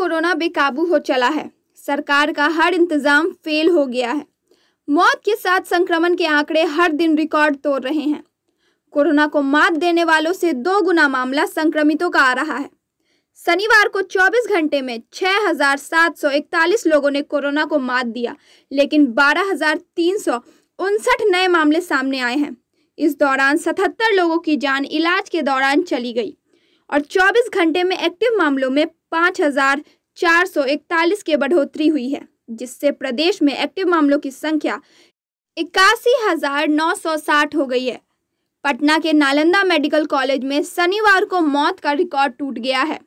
corona बेकाबू हो चला है सरकार का हर इंतजाम फेल हो गया है मौत के साथ संक्रमण के आंकड़े हर दिन रिकॉर्ड तोड़ रहे हैं कोरोना को मात देने वालों से दो गुना मामला संक्रमितों का आ रहा है शनिवार को 24 घंटे में 6,741 लोगों ने कोरोना को मात दिया लेकिन बारह नए मामले सामने आए हैं इस दौरान 77 लोगों की जान इलाज के दौरान चली गई और 24 घंटे में एक्टिव मामलों में पाँच हजार चार सौ इकतालीस की बढ़ोतरी हुई है जिससे प्रदेश में एक्टिव मामलों की संख्या इक्यासी हजार नौ सौ साठ हो गई है पटना के नालंदा मेडिकल कॉलेज में शनिवार को मौत का रिकॉर्ड टूट गया है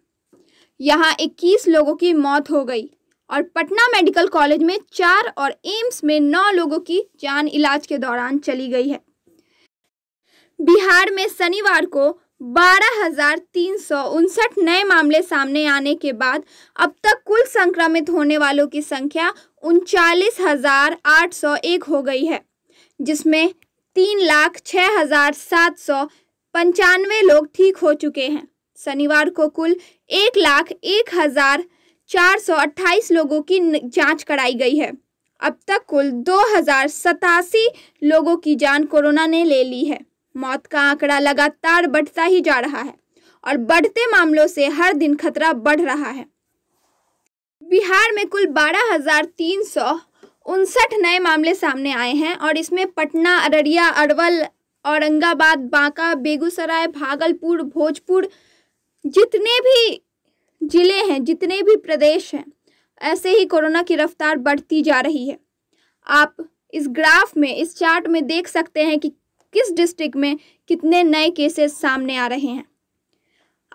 यहाँ इक्कीस लोगों की मौत हो गई और पटना मेडिकल कॉलेज में चार और एम्स में नौ लोगों की जान इलाज के दौरान चली गई है बिहार में शनिवार को बारह हजार तीन सौ उनसठ नए मामले सामने आने के बाद अब तक कुल संक्रमित होने वालों की संख्या उनचालीस हजार आठ सौ एक हो गई है जिसमें तीन लाख छः हजार सात सौ पंचानवे लोग ठीक हो चुके हैं शनिवार को कुल एक लाख एक हजार चार सौ अट्ठाईस लोगों की जांच कराई गई है अब तक कुल दो हजार सतासी लोगों की जान कोरोना ने ले ली है मौत का आंकड़ा लगातार बढ़ता ही जा रहा है और बढ़ते मामलों से हर दिन खतरा बढ़ रहा है बिहार में कुल बारह हजार तीन सौ उनसठ नए मामले सामने आए हैं और इसमें पटना अररिया अरवल औरंगाबाद बांका बेगूसराय भागलपुर भोजपुर जितने भी जिले हैं जितने भी प्रदेश हैं ऐसे ही कोरोना की रफ्तार बढ़ती जा रही है आप इस ग्राफ में इस चार्ट में देख सकते हैं कि किस डिस्ट्रिक्ट में कितने नए केसेस सामने आ रहे हैं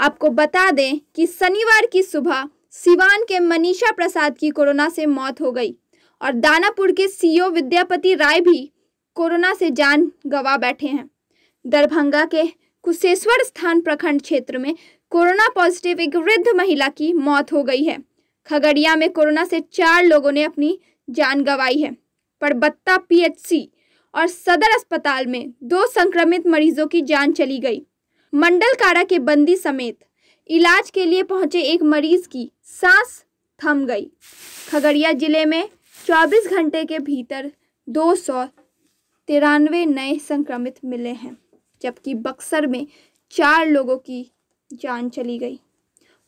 आपको बता दें कि शनिवार की सुबह सिवान के मनीषा प्रसाद की कोरोना से मौत हो गई और दानापुर के सीओ विद्यापति राय भी कोरोना से जान गंवा बैठे हैं दरभंगा के कुशेश्वर स्थान प्रखंड क्षेत्र में कोरोना पॉजिटिव एक वृद्ध महिला की मौत हो गई है खगड़िया में कोरोना से चार लोगों ने अपनी जान गंवाई है परबत्ता पीएचसी और सदर अस्पताल में दो संक्रमित मरीजों की जान चली गई मंडल कारा के बंदी समेत इलाज के लिए पहुंचे एक मरीज की सांस थम गई खगड़िया जिले में 24 घंटे के भीतर दो सौ तिरानवे नए संक्रमित मिले हैं जबकि बक्सर में चार लोगों की जान चली गई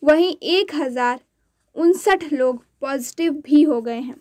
वहीं एक हज़ार उनसठ लोग पॉजिटिव भी हो गए हैं